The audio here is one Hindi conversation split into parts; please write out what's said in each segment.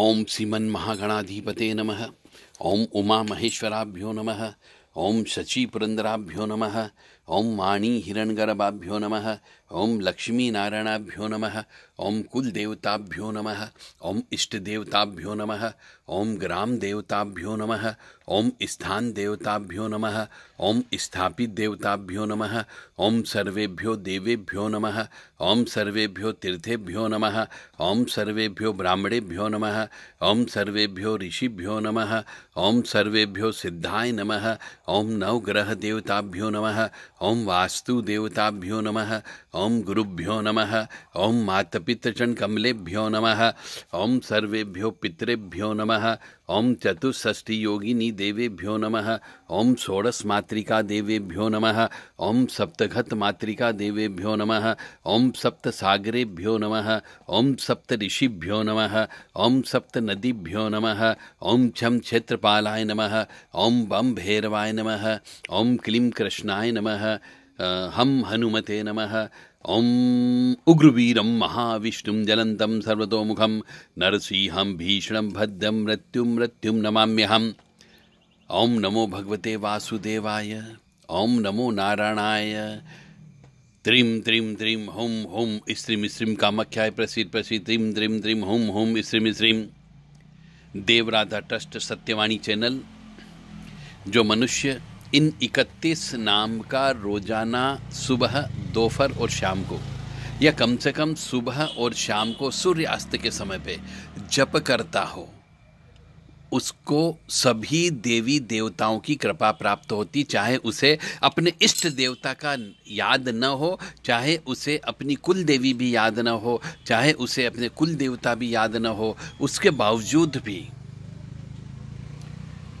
ओम सीमन महागणाधिपते नम ओम उमा महेश्वराभ्यो नम ओम शचीपुरंदराभ्यो नम ओं वाणी हिरण्गरभाभ्यो नम ओं लक्ष्मीनारायणाभ्यो नम ओं कुलदेवताभ्यो नम ओं इष्टदेवताभ्यो नम ओं ग्रामदेवताभ्यो नम ओं स्थानदेवताभ्यो नम ओं स्थापितदेवताभ्यो नम ओं सर्वेभ्यो देवेभ्यो नम ओं सर्वेभ्यो तीर्थेभ्यो नम ओं सर्वेभ्यो ब्राह्मणेभ्यो नम ओं सर्वेभ्यो ऋषिभ्यो नम ओं सर्वेभ्यो सिद्धाय नम ओं नवग्रहदेवताभ्यो नम ओम वास्तु देवताभ्यो नमः ओम गुरुभ्यो नमः ओम मातपितृचंड कमलेभ्यो नमः ओम सर्वेभ्यो पितरेभ्यो नमः ओम चतुष्ठी योगिनी देवेभ्यो नम ओम षोडश मातृका देवेभ्यो नम ओम सप्तघत मातृका देवेभ्यो नम ओम सप्त सागरेभ्यो नम ओम सप्त ऋषिभ्यो नम ओम सप्त नदीभ्यो नम ओम छम क्षेत्रपालाय नम ओम बम भैरवाय नम ओम क्लीं कृष्णाय नमः हम हनुमते नमः ॐ उग्रवीरं महाविष्णुं ज्वलन्तं सर्वतोमुखं नरसिंहं भीषणं भद्रं मृत्युं मृत्युं नमाम्यहम ओं नमो भगवते वासुदेवाय ओं नमो नारायणाय त्रिम त्रिम त्रिम होम होम स्त्री स्त्रीं कामाख्याय प्रसिद प्रसिद त्रिम त्रिम त्रिम हुं होम स्त्रीं स्त्रीं देवराधा ट्रस्ट सत्यवाणी चैनल जो मनुष्य इन 31 नाम का रोज़ाना सुबह दोपहर और शाम को या कम से कम सुबह और शाम को सूर्यास्त के समय पे जप करता हो उसको सभी देवी देवताओं की कृपा प्राप्त होती चाहे उसे अपने इष्ट देवता का याद न हो चाहे उसे अपनी कुल देवी भी याद न हो चाहे उसे अपने कुल देवता भी याद न हो उसके बावजूद भी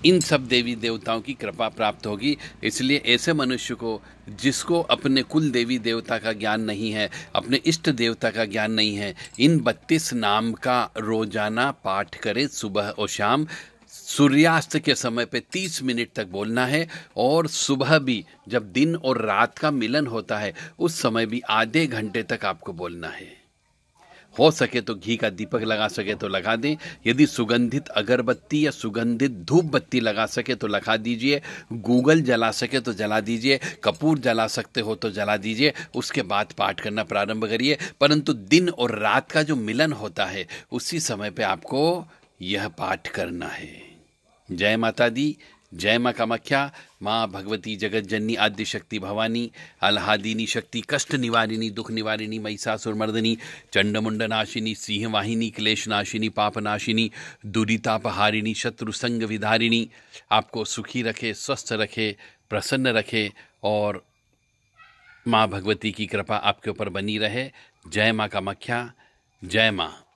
इन सब देवी देवताओं की कृपा प्राप्त होगी इसलिए ऐसे मनुष्य को जिसको अपने कुल देवी देवता का ज्ञान नहीं है अपने इष्ट देवता का ज्ञान नहीं है इन बत्तीस नाम का रोजाना पाठ करें सुबह और शाम सूर्यास्त के समय पे 30 मिनट तक बोलना है और सुबह भी जब दिन और रात का मिलन होता है उस समय भी आधे घंटे तक आपको बोलना है हो सके तो घी का दीपक लगा सके तो लगा दें यदि सुगंधित अगरबत्ती या सुगंधित धूप बत्ती लगा सके तो लगा दीजिए गूगल जला सके तो जला दीजिए कपूर जला सकते हो तो जला दीजिए उसके बाद पाठ करना प्रारंभ करिए परंतु दिन और रात का जो मिलन होता है उसी समय पे आपको यह पाठ करना है जय माता दी जय माँ कामाख्या माँ भगवती जगत जननी आद्य शक्ति भवानी अल्हादिनी शक्ति कष्ट निवारिणी दुख निवारिणी महिषासुर मर्दिनी चंडमुंड नाशिनी सिंह वाहिनी क्लेश नाशिनी पाप नाशिनी दुरीतापहारिणी शत्रु संग विधारिणी आपको सुखी रखे स्वस्थ रखे प्रसन्न रखे और माँ भगवती की कृपा आपके ऊपर बनी रहे जय माँ कामाख्या जय माँ